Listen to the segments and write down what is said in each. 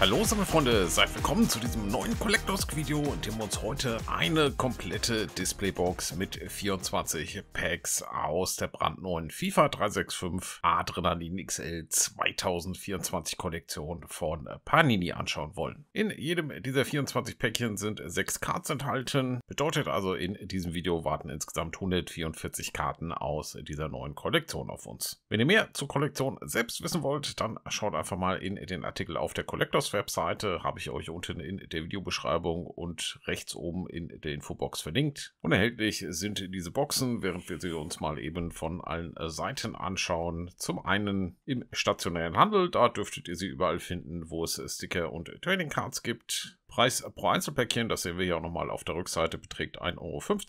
Hallo meine Freunde, seid willkommen zu diesem neuen Collectors Video, in dem wir uns heute eine komplette Displaybox mit 24 Packs aus der brandneuen FIFA 365 Adrenalin XL 2024 Kollektion von Panini anschauen wollen. In jedem dieser 24 Päckchen sind 6 Cards enthalten, bedeutet also in diesem Video warten insgesamt 144 Karten aus dieser neuen Kollektion auf uns. Wenn ihr mehr zur Kollektion selbst wissen wollt, dann schaut einfach mal in den Artikel auf der Collectors webseite habe ich euch unten in der Videobeschreibung und rechts oben in der Infobox verlinkt. Und erhältlich sind diese Boxen, während wir sie uns mal eben von allen äh, Seiten anschauen. Zum einen im stationären Handel, da dürftet ihr sie überall finden, wo es äh, Sticker und Trading Cards gibt. Preis pro Einzelpäckchen, das sehen wir hier auch nochmal auf der Rückseite, beträgt 1,50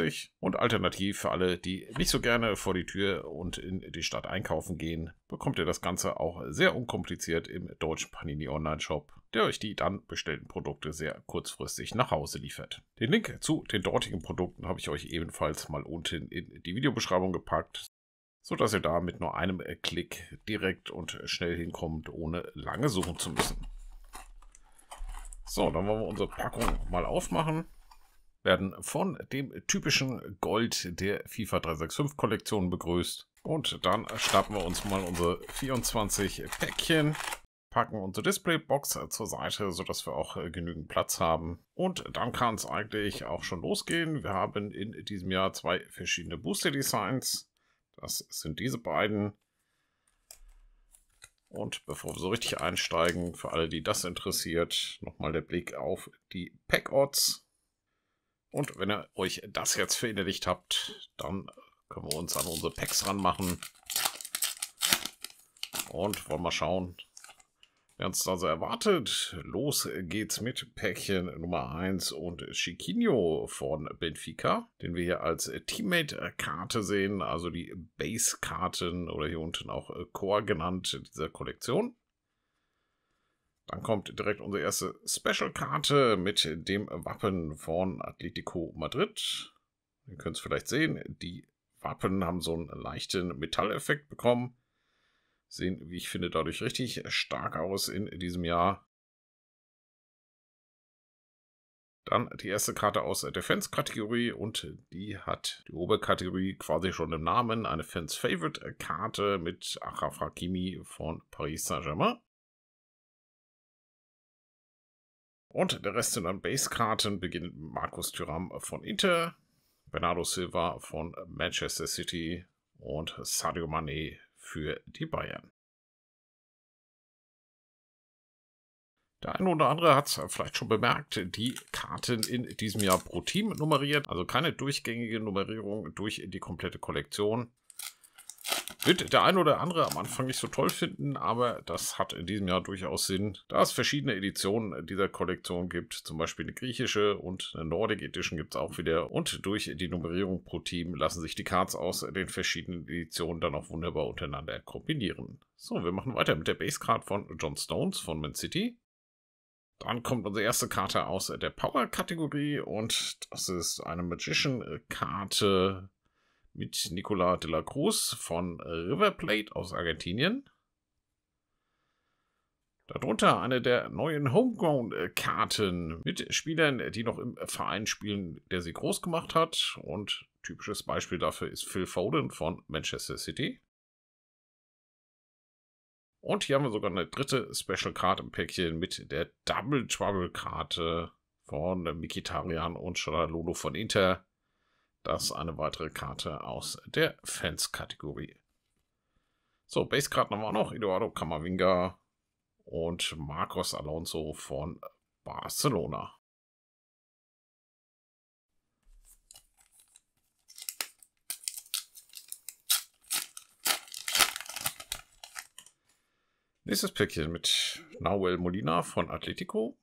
Euro. Und alternativ für alle, die nicht so gerne vor die Tür und in die Stadt einkaufen gehen, bekommt ihr das Ganze auch sehr unkompliziert im deutschen Panini Online Shop der euch die dann bestellten Produkte sehr kurzfristig nach Hause liefert. Den Link zu den dortigen Produkten habe ich euch ebenfalls mal unten in die Videobeschreibung gepackt, sodass ihr da mit nur einem äh, Klick direkt und schnell hinkommt, ohne lange suchen zu müssen. So, dann wollen wir unsere Packung mal aufmachen. Werden von dem typischen Gold der FIFA 365 Kollektion begrüßt. Und dann schnappen wir uns mal unsere 24 Päckchen packen unsere Displaybox äh, zur Seite, sodass wir auch äh, genügend Platz haben. Und dann kann es eigentlich auch schon losgehen. Wir haben in diesem Jahr zwei verschiedene Booster-Designs. Das sind diese beiden. Und bevor wir so richtig einsteigen, für alle, die das interessiert, nochmal der Blick auf die Pack-Odds. Und wenn ihr euch das jetzt verinnerlicht habt, dann können wir uns an unsere Packs ranmachen. Und wollen mal schauen, wir haben es also erwartet. Los geht's mit Päckchen Nummer 1 und Chiquinho von Benfica, den wir hier als Teammate-Karte sehen, also die Base-Karten oder hier unten auch äh, Core genannt dieser Kollektion. Dann kommt direkt unsere erste Special-Karte mit dem Wappen von Atletico Madrid. Ihr könnt es vielleicht sehen, die Wappen haben so einen leichten Metalleffekt bekommen sehen, wie ich finde, dadurch richtig stark aus in diesem Jahr. Dann die erste Karte aus der Fans-Kategorie und die hat die Oberkategorie quasi schon im Namen. Eine Fans-Favorite-Karte mit Achraf Hakimi von Paris Saint-Germain. Und der Rest sind dann Base-Karten, beginnt Markus Thuram von Inter, Bernardo Silva von Manchester City und Sadio Mane für die Bayern. Der eine oder andere hat es vielleicht schon bemerkt, die Karten in diesem Jahr pro Team nummeriert. Also keine durchgängige Nummerierung durch die komplette Kollektion. Wird der ein oder andere am Anfang nicht so toll finden, aber das hat in diesem Jahr durchaus Sinn, da es verschiedene Editionen dieser Kollektion gibt. Zum Beispiel eine griechische und eine Nordic Edition gibt es auch wieder. Und durch die Nummerierung pro Team lassen sich die Cards aus den verschiedenen Editionen dann auch wunderbar untereinander kombinieren. So, wir machen weiter mit der Base Card von John Stones von Man City. Dann kommt unsere erste Karte aus der Power-Kategorie und das ist eine Magician-Karte mit Nicola de la Cruz von River Plate aus Argentinien. Darunter eine der neuen Homegrown-Karten mit Spielern, die noch im Verein spielen, der sie groß gemacht hat. Und typisches Beispiel dafür ist Phil Foden von Manchester City. Und hier haben wir sogar eine dritte Special Card im Päckchen mit der Double Trouble Karte von Mikitarian und Shalalolo von Inter. Das eine weitere Karte aus der Fans-Kategorie. So, Basekarten haben wir auch noch. Eduardo Camavinga und Marcos Alonso von Barcelona. Nächstes Päckchen mit Nahuel Molina von Atletico.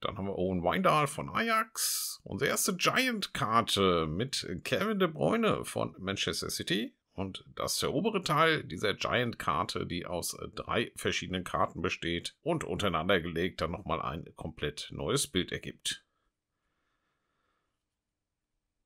Dann haben wir Owen Weindahl von Ajax. Unsere erste Giant-Karte mit Kevin De Bruyne von Manchester City. Und das ist der obere Teil dieser Giant-Karte, die aus drei verschiedenen Karten besteht und untereinander gelegt dann nochmal ein komplett neues Bild ergibt.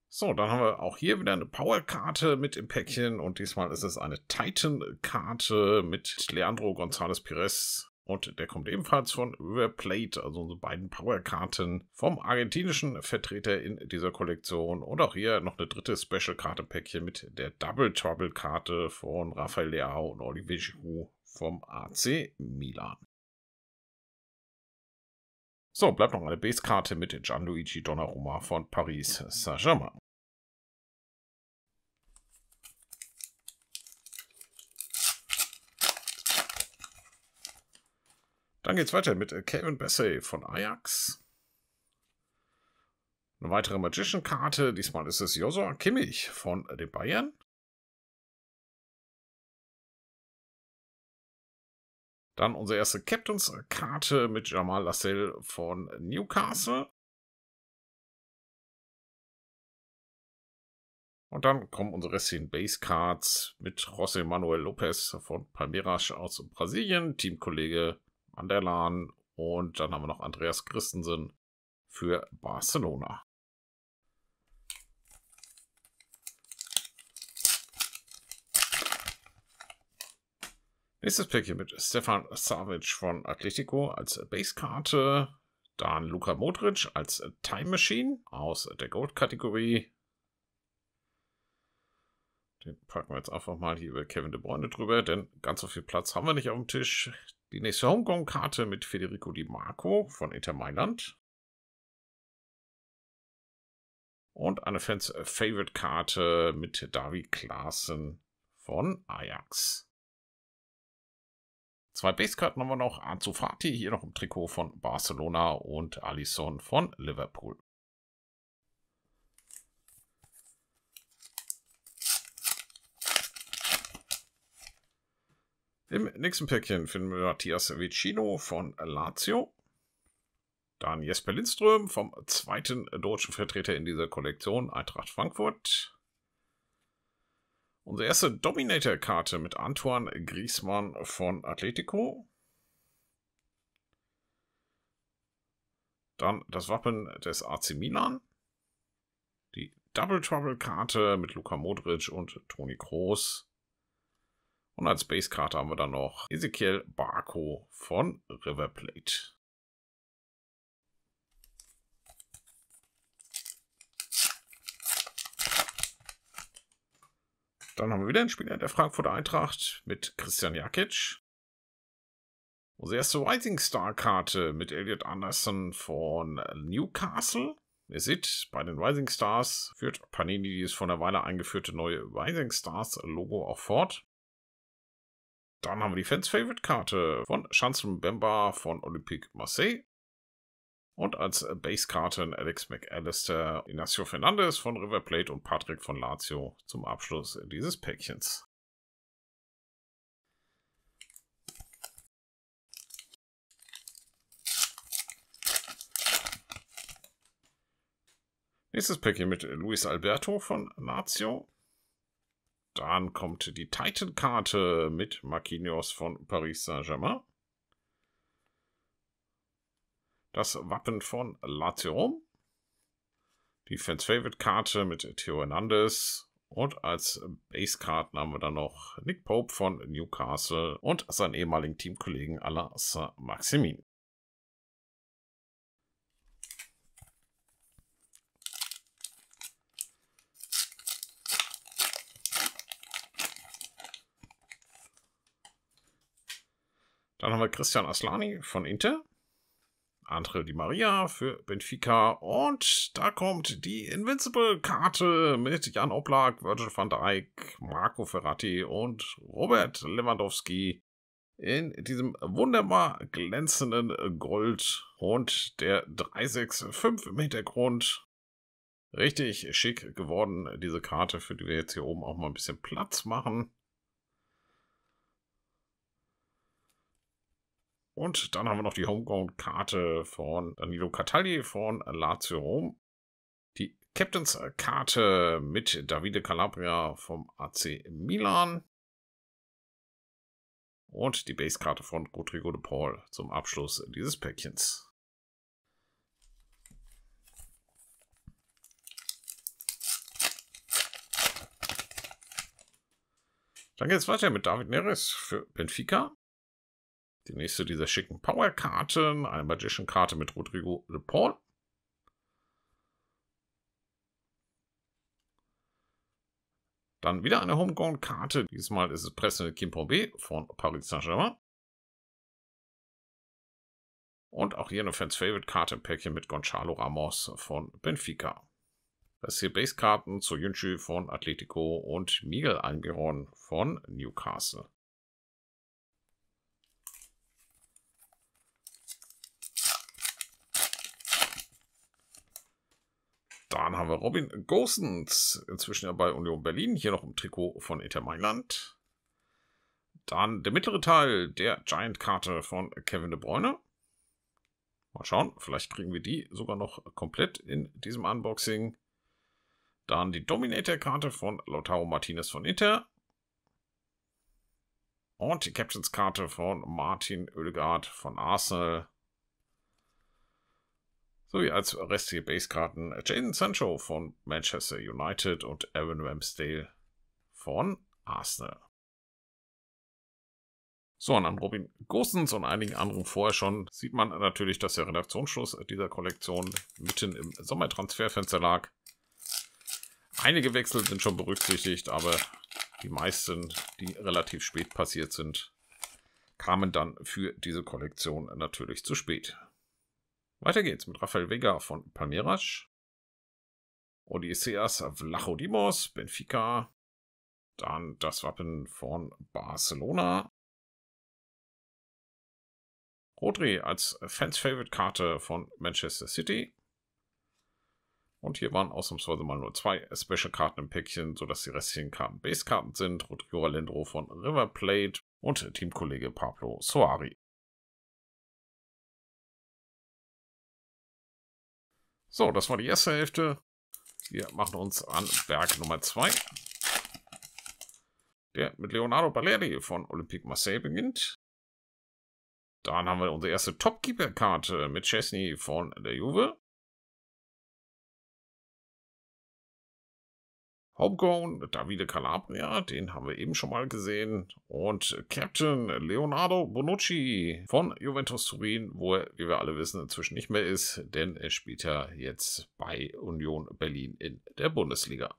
So, dann haben wir auch hier wieder eine Power-Karte mit im Päckchen und diesmal ist es eine Titan-Karte mit Leandro González Pires und der kommt ebenfalls von River Plate, also unsere beiden Powerkarten vom argentinischen Vertreter in dieser Kollektion. Und auch hier noch eine dritte Special-Karte-Päckchen mit der Double Trouble-Karte von Rafael Leao und Olivier Giroud vom AC Milan. So, bleibt noch eine Base-Karte mit Gianluigi Donnarumma von Paris Saint-Germain. Dann geht's weiter mit Kevin äh, Bessey von Ajax. Eine weitere Magician-Karte. Diesmal ist es Josua Kimmich von äh, den Bayern. Dann unsere erste Captains-Karte mit Jamal Lassell von Newcastle. Und dann kommen unsere restlichen Base Cards mit José Manuel López von Palmeiras aus Brasilien, Teamkollege Mandelan und dann haben wir noch Andreas Christensen für Barcelona. Nächstes Päckchen mit Stefan Savage von Atletico als Basekarte. Dann Luka Modric als Time Machine aus der Gold-Kategorie. Den packen wir jetzt einfach mal hier über Kevin De Bruyne drüber, denn ganz so viel Platz haben wir nicht auf dem Tisch. Die nächste Hongkong-Karte mit Federico Di Marco von Inter Mailand. Und eine Fans-Favorite-Karte äh, mit Davi Klaassen von Ajax. Zwei Basekarten haben wir noch. Ansu hier noch im Trikot von Barcelona und Alisson von Liverpool. Im nächsten Päckchen finden wir Matthias Vicino von Lazio. Dann Jesper Lindström vom zweiten deutschen Vertreter in dieser Kollektion, Eintracht Frankfurt. Unsere erste Dominator-Karte mit Antoine Griezmann von Atletico. Dann das Wappen des AC Milan. Die Double Trouble-Karte mit Luka Modric und Toni Kroos. Und als Basekarte haben wir dann noch Ezekiel Barco von River Plate. Dann haben wir wieder einen Spieler der Frankfurter Eintracht mit Christian Jakic. Unsere erste Rising Star Karte mit Elliot Anderson von Newcastle. Ihr seht, bei den Rising Stars führt Panini dieses von der Weile eingeführte neue Rising Stars Logo auch fort. Dann haben wir die Fans-Favorite-Karte von Chanson Bemba von Olympique Marseille. Und als Base-Karten Alex McAllister, Ignacio Fernandes von River Plate und Patrick von Lazio zum Abschluss dieses Päckchens. Nächstes Päckchen mit Luis Alberto von Lazio. Dann kommt die Titan-Karte mit Marquinhos von Paris Saint-Germain. Das Wappen von Lazio. Rom. Die Fans-Favorite-Karte mit Theo Hernandez. Und als Base-Karten haben wir dann noch Nick Pope von Newcastle und seinen ehemaligen Teamkollegen Alain Saint-Maximin. Dann haben wir Christian Aslani von Inter. Andre Di Maria für Benfica. Und da kommt die Invincible-Karte mit Jan Oblak, Virgil van Dijk, Marco Ferrati und Robert Lewandowski in diesem wunderbar glänzenden Gold und der 365 im Hintergrund. Richtig schick geworden, diese Karte, für die wir jetzt hier oben auch mal ein bisschen Platz machen. Und dann haben wir noch die Homegrown-Karte von Danilo äh, Catalli von Lazio Rom. Die Captains-Karte mit Davide Calabria vom AC Milan. Und die Base-Karte von Rodrigo de Paul zum Abschluss dieses Päckchens. Dann geht es weiter mit David Neres für Benfica. Die nächste dieser schicken Power-Karten. Eine Magician-Karte mit Rodrigo de Paul. Dann wieder eine Homegrown-Karte. Diesmal ist es Presse President Kimpombe von Paris Saint-Germain. Und auch hier eine Fans-Favorite-Karte im Päckchen mit Gonzalo Ramos von Benfica. Das hier Base-Karten zu Yunshu von Atletico und Miguel Almiron von Newcastle. Dann haben wir Robin Gosens, inzwischen ja bei Union Berlin, hier noch im Trikot von Inter Mailand. Dann der mittlere Teil der Giant-Karte von Kevin De Bruyne. Mal schauen, vielleicht kriegen wir die sogar noch komplett in diesem Unboxing. Dann die Dominator-Karte von Lautaro Martinez von Inter. Und die Captains-Karte von Martin Oedegaard von Arsenal sowie als restliche Basekarten karten äh, Jaden Sancho von Manchester United und Aaron Ramsdale von Arsenal. So, und an Robin Gosens und einigen anderen vorher schon sieht man natürlich, dass der Redaktionsschluss dieser Kollektion mitten im Sommertransferfenster lag. Einige Wechsel sind schon berücksichtigt, aber die meisten, die relativ spät passiert sind, kamen dann für diese Kollektion natürlich zu spät. Weiter geht's mit Rafael Vega von Palmeiras, Odysseas Vlachodimos, Benfica, dann das Wappen von Barcelona, Rodri als Fans-Favorite-Karte von Manchester City. Und hier waren ausnahmsweise mal nur zwei Special-Karten im Päckchen, sodass die restlichen Karten Base-Karten sind. Rodrigo Alendro von River Plate und Teamkollege Pablo Soari. So, das war die erste Hälfte. Wir machen uns an Berg Nummer 2. Der mit Leonardo Baleri von Olympique Marseille beginnt. Dann haben wir unsere erste Topkeeper-Karte mit Chesney von der Juve. Homegrown, Davide Calabria, den haben wir eben schon mal gesehen. Und Captain Leonardo Bonucci von Juventus Turin, wo er, wie wir alle wissen, inzwischen nicht mehr ist, denn er spielt ja jetzt bei Union Berlin in der Bundesliga.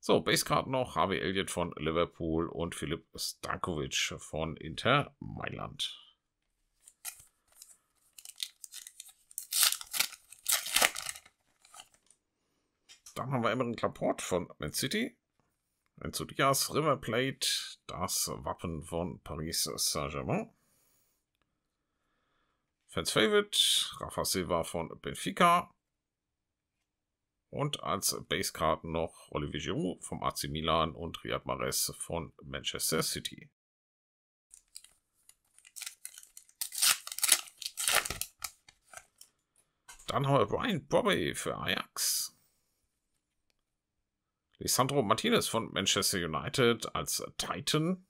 So, Basecard noch, Harvey Elliott von Liverpool und Philipp Stankovic von Inter Mailand. Dann haben wir Emmerich Laporte von Man City. Enzo Diaz, River Plate, das Wappen von Paris Saint-Germain. Fans Favorite, Rafa Silva von Benfica. Und als Basekarten noch Olivier Giroud vom AC Milan und Riyad Mahrez von Manchester City. Dann haben wir Brian Bobby für Ajax. Lisandro Martinez von Manchester United als Titan.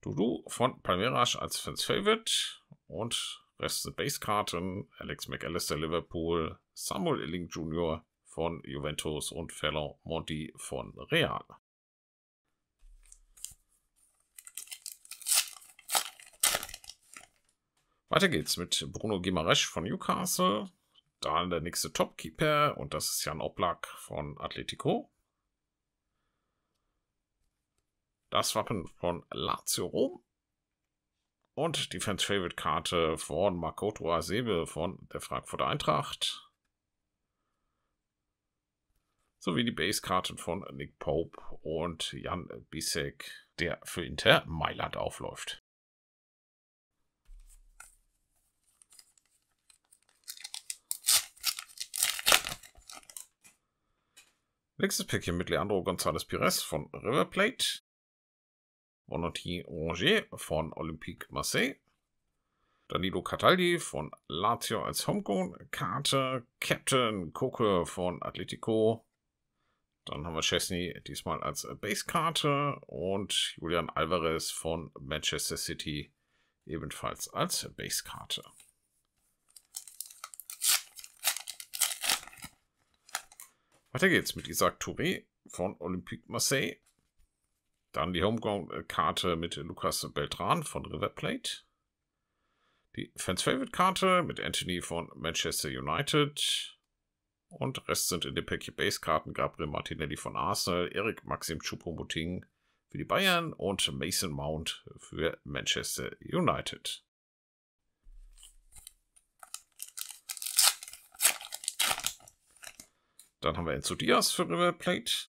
Dudu von Palmeiras als Fans Favorite. Und Rest der Basekarten: Alex McAllister Liverpool. Samuel Illing Jr. von Juventus und Fellow Monti von Real. Weiter geht's mit Bruno Guimaraes von Newcastle, dann der nächste Topkeeper und das ist Jan Oblak von Atletico. Das Wappen von Lazio Rom. Und die Fans Favorite Karte von Makoto Asebe von der Frankfurter Eintracht. Sowie die Basekarten von Nick Pope und Jan Bisek, der für Inter Mailand aufläuft. Nächstes Päckchen mit Leandro González Pires von River Plate. Bonotti Roger von Olympique Marseille. Danilo Cataldi von Lazio als Homegrown. Karte Captain Koke von Atletico. Dann haben wir Chesney diesmal als Basekarte und Julian Alvarez von Manchester City ebenfalls als Basekarte. Weiter geht's mit Isaac Touré von Olympique Marseille. Dann die Homegrown-Karte mit Lucas Beltran von River Plate. Die Fans-Favorite-Karte mit Anthony von Manchester United. Und Rest sind in den Päckchen Base-Karten Gabriel Martinelli von Arsenal, Erik Maxim Choupo-Moting für die Bayern und Mason Mount für Manchester United. Dann haben wir Enzo Diaz für River Plate.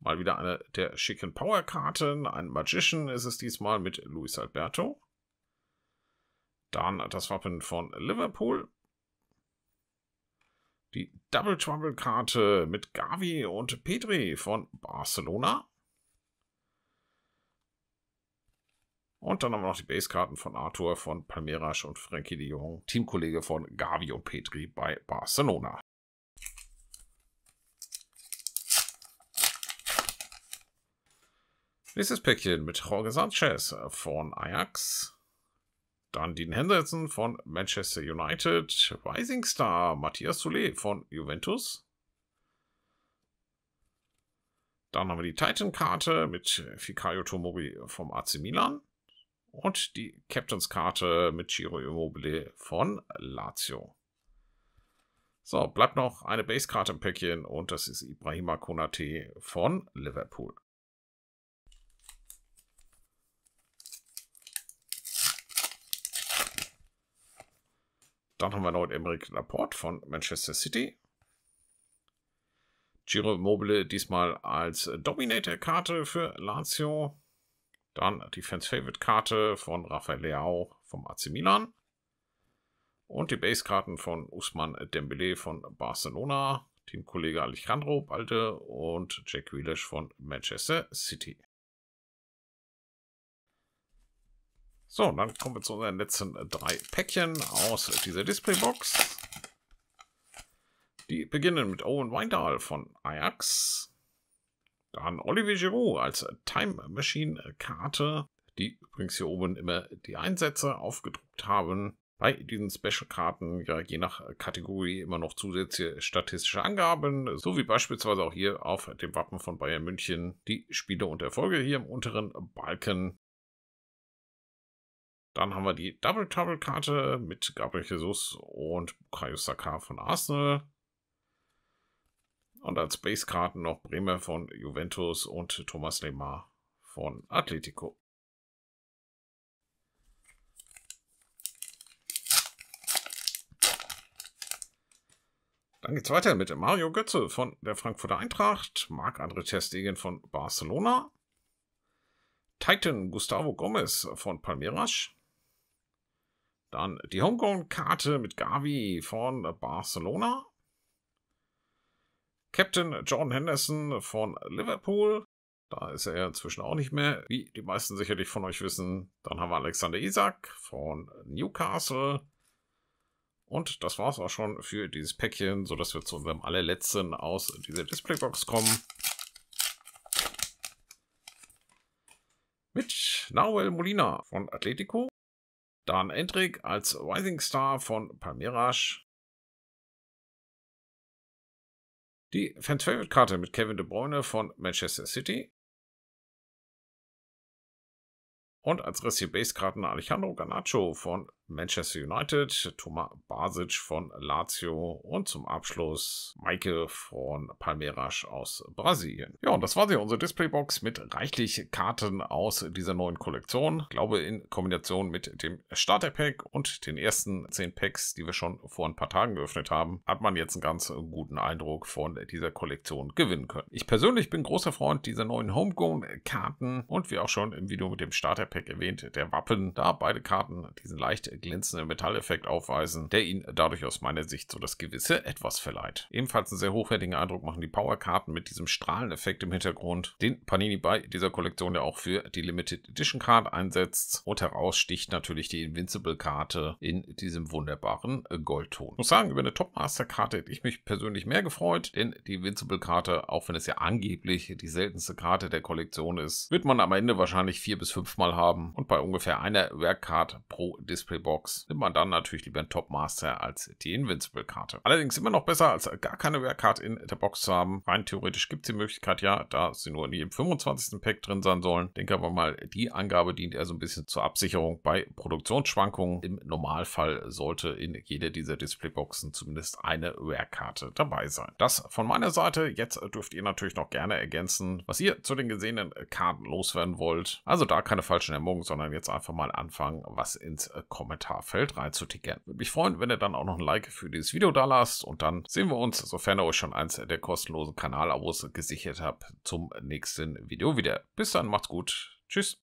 Mal wieder eine der schicken Powerkarten. Ein Magician ist es diesmal mit Luis Alberto. Dann das Wappen von Liverpool. Die Double Trouble Karte mit Gavi und Petri von Barcelona. Und dann haben wir noch die Basekarten von Arthur von Palmeiras und Frankie de Jong, Teamkollege von Gavi und Petri bei Barcelona. Nächstes Päckchen mit Jorge Sanchez von Ajax. Dann Dean Henderson von Manchester United. Rising Star Matthias Soule von Juventus. Dann haben wir die Titan-Karte mit Fikayo Tomori vom AC Milan. Und die Captains-Karte mit Giro Immobile von Lazio. So, bleibt noch eine Base-Karte im Päckchen und das ist Ibrahima Konate von Liverpool. Dann haben wir Lord Emerick Laporte von Manchester City. Giro Mobile diesmal als Dominator-Karte für Lazio. Dann die Fans-Favorite-Karte von Rafael Leao vom AC Milan. Und die Base-Karten von Usman Dembele von Barcelona, Teamkollege Alejandro Balde und Jack Wielisch von Manchester City. So, dann kommen wir zu unseren letzten äh, drei Päckchen aus dieser Displaybox. Die beginnen mit Owen Weindahl von Ajax. Dann Olivier Giroud als Time Machine Karte, die übrigens hier oben immer die Einsätze aufgedruckt haben. Bei diesen Special-Karten ja je nach Kategorie immer noch zusätzliche statistische Angaben, so wie beispielsweise auch hier auf dem Wappen von Bayern München die Spiele und Erfolge hier im unteren Balken. Dann haben wir die Double Trouble Karte mit Gabriel Jesus und Bukayo Saka von Arsenal. Und als Base Karten noch Bremer von Juventus und Thomas Lemar von Atletico. Dann geht's weiter mit Mario Götze von der Frankfurter Eintracht, Marc-André Ter von Barcelona, Titan Gustavo Gomez von Palmeiras, dann die Homegrown-Karte mit Gavi von Barcelona. Captain John Henderson von Liverpool. Da ist er inzwischen auch nicht mehr, wie die meisten sicherlich von euch wissen. Dann haben wir Alexander Isaac von Newcastle. Und das war es auch schon für dieses Päckchen, sodass wir zu unserem allerletzten aus dieser Displaybox kommen. Mit Nahuel Molina von Atletico. Dan Endrick als Rising Star von Palmeiras. Die Fans Favorite Karte mit Kevin De Bruyne von Manchester City. Und als Rescue Base Karten Alejandro Ganacho von Manchester United, Thomas Basic von Lazio und zum Abschluss Maike von Palmeiras aus Brasilien. Ja, und das war sie, unsere Displaybox mit reichlich Karten aus dieser neuen Kollektion. Ich glaube, in Kombination mit dem Starter-Pack und den ersten 10 Packs, die wir schon vor ein paar Tagen geöffnet haben, hat man jetzt einen ganz guten Eindruck von dieser Kollektion gewinnen können. Ich persönlich bin großer Freund dieser neuen Homegrown-Karten und wie auch schon im Video mit dem Starter-Pack erwähnt, der Wappen. Da beide Karten diesen leicht glänzenden Metalleffekt aufweisen, der ihn dadurch aus meiner Sicht so das gewisse etwas verleiht. Ebenfalls einen sehr hochwertigen Eindruck machen die Powerkarten mit diesem Strahleneffekt im Hintergrund, den Panini bei dieser Kollektion ja auch für die Limited Edition Card einsetzt und heraussticht natürlich die Invincible Karte in diesem wunderbaren äh, Goldton. Ich muss sagen, über eine Topmaster Karte hätte ich mich persönlich mehr gefreut, denn die Invincible Karte, auch wenn es ja angeblich die seltenste Karte der Kollektion ist, wird man am Ende wahrscheinlich vier bis fünfmal haben und bei ungefähr einer Card pro Display Box nimmt man dann natürlich lieber einen Top als die Invincible-Karte. Allerdings immer noch besser, als gar keine Wehrkarte in der Box zu haben. Rein theoretisch gibt es die Möglichkeit, ja, da sie nur in jedem 25. Pack drin sein sollen. Denke aber mal, die Angabe dient eher so ein bisschen zur Absicherung bei Produktionsschwankungen. Im Normalfall sollte in jeder dieser Displayboxen zumindest eine Rare-Karte dabei sein. Das von meiner Seite. Jetzt dürft ihr natürlich noch gerne ergänzen, was ihr zu den gesehenen Karten loswerden wollt. Also da keine falschen Hemmungen, sondern jetzt einfach mal anfangen, was ins Kommentar Kommentarfeld reinzutickern. Würde mich freuen, wenn ihr dann auch noch ein Like für dieses Video da lasst und dann sehen wir uns, sofern ihr euch schon eins der kostenlosen Kanalabos gesichert habt, zum nächsten Video wieder. Bis dann, macht's gut. Tschüss.